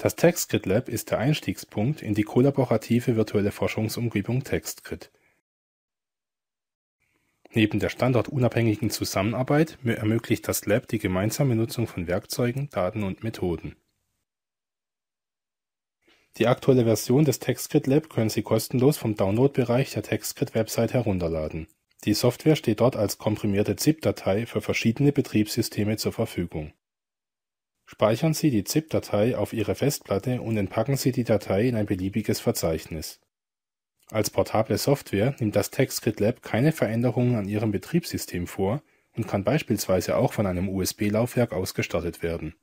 Das TextGrid Lab ist der Einstiegspunkt in die kollaborative virtuelle Forschungsumgebung TextGrid. Neben der standortunabhängigen Zusammenarbeit ermöglicht das Lab die gemeinsame Nutzung von Werkzeugen, Daten und Methoden. Die aktuelle Version des TextGrid Lab können Sie kostenlos vom Downloadbereich der TextGrid website herunterladen. Die Software steht dort als komprimierte ZIP-Datei für verschiedene Betriebssysteme zur Verfügung Speichern Sie die ZIP-Datei auf Ihre Festplatte und entpacken Sie die Datei in ein beliebiges Verzeichnis. Als portable Software nimmt das TechScritLab keine Veränderungen an Ihrem Betriebssystem vor und kann beispielsweise auch von einem USB-Laufwerk ausgestattet werden.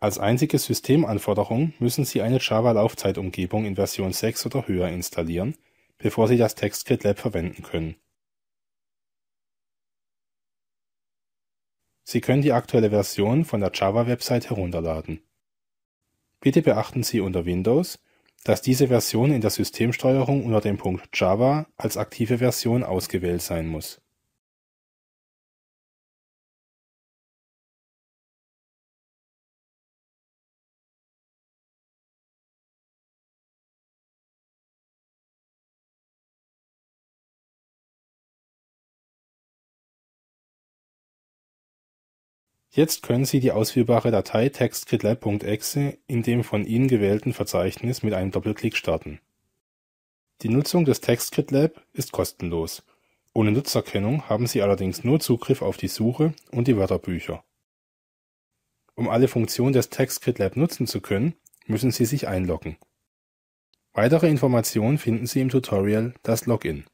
Als einzige Systemanforderung müssen Sie eine Java-Laufzeitumgebung in Version 6 oder höher installieren, bevor Sie das TechScritLab verwenden können Sie können die aktuelle Version von der Java-Website herunterladen. Bitte beachten Sie unter Windows, dass diese Version in der Systemsteuerung unter dem Punkt Java als aktive Version ausgewählt sein muss Jetzt können Sie die ausführbare Datei textkitlab.exe in dem von Ihnen gewählten Verzeichnis mit einem Doppelklick starten. Die Nutzung des Textkitlab ist kostenlos. Ohne Nutzerkennung haben Sie allerdings nur Zugriff auf die Suche und die Wörterbücher. Um alle Funktionen des Textkitlab nutzen zu können, müssen Sie sich einloggen. Weitere Informationen finden Sie im Tutorial Das Login